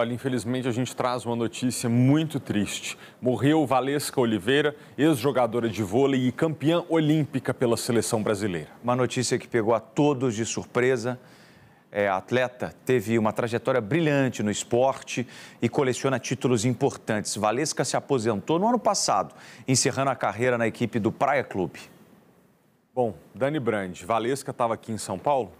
Olha, infelizmente a gente traz uma notícia muito triste. Morreu Valesca Oliveira, ex-jogadora de vôlei e campeã olímpica pela seleção brasileira. Uma notícia que pegou a todos de surpresa. É, a atleta teve uma trajetória brilhante no esporte e coleciona títulos importantes. Valesca se aposentou no ano passado, encerrando a carreira na equipe do Praia Clube. Bom, Dani Brand, Valesca estava aqui em São Paulo,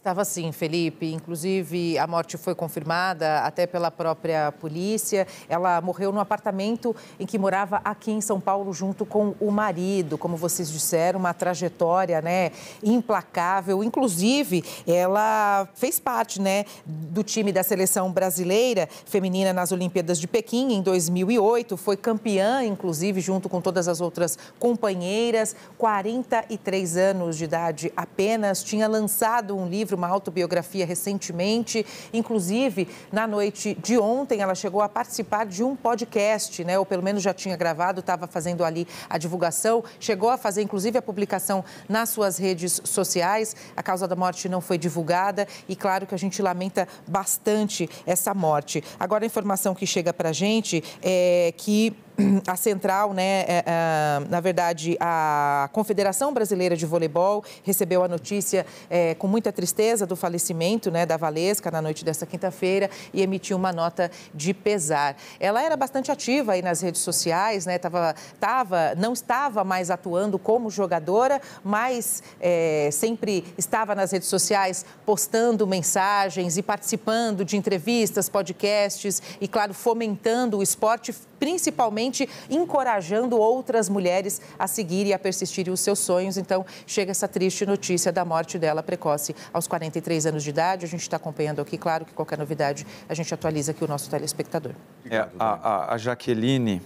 Estava sim, Felipe. Inclusive, a morte foi confirmada até pela própria polícia. Ela morreu no apartamento em que morava aqui em São Paulo, junto com o marido. Como vocês disseram, uma trajetória né, implacável. Inclusive, ela fez parte né, do time da seleção brasileira feminina nas Olimpíadas de Pequim em 2008. Foi campeã, inclusive, junto com todas as outras companheiras. 43 anos de idade apenas. Tinha lançado um livro livro, uma autobiografia recentemente. Inclusive, na noite de ontem, ela chegou a participar de um podcast, né? Ou pelo menos já tinha gravado, estava fazendo ali a divulgação. Chegou a fazer, inclusive, a publicação nas suas redes sociais. A causa da morte não foi divulgada e, claro, que a gente lamenta bastante essa morte. Agora, a informação que chega para a gente é que a central, né, é, é, na verdade, a Confederação Brasileira de Voleibol recebeu a notícia é, com muita tristeza do falecimento né, da Valesca na noite desta quinta-feira e emitiu uma nota de pesar. Ela era bastante ativa aí nas redes sociais, né, tava, tava, não estava mais atuando como jogadora, mas é, sempre estava nas redes sociais postando mensagens e participando de entrevistas, podcasts e, claro, fomentando o esporte principalmente encorajando outras mulheres a seguir e a persistirem os seus sonhos. Então, chega essa triste notícia da morte dela precoce aos 43 anos de idade. A gente está acompanhando aqui, claro que qualquer novidade a gente atualiza aqui o nosso telespectador. É, a, a Jaqueline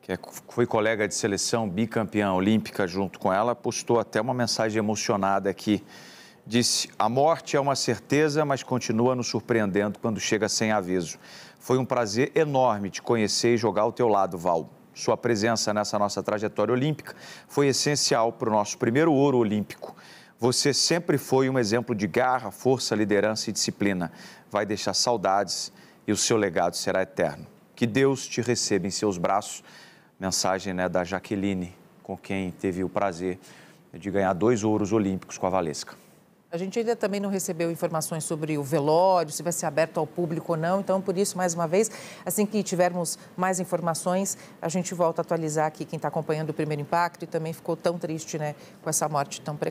que é, foi colega de seleção, bicampeã olímpica junto com ela, postou até uma mensagem emocionada aqui. Disse: A morte é uma certeza, mas continua nos surpreendendo quando chega sem aviso. Foi um prazer enorme te conhecer e jogar ao teu lado, Val. Sua presença nessa nossa trajetória olímpica foi essencial para o nosso primeiro ouro olímpico. Você sempre foi um exemplo de garra, força, liderança e disciplina. Vai deixar saudades e o seu legado será eterno. Que Deus te receba em seus braços. Mensagem né, da Jaqueline, com quem teve o prazer de ganhar dois ouros olímpicos com a Valesca. A gente ainda também não recebeu informações sobre o velório, se vai ser aberto ao público ou não. Então, por isso, mais uma vez, assim que tivermos mais informações, a gente volta a atualizar aqui quem está acompanhando o primeiro impacto e também ficou tão triste né, com essa morte tão precoce.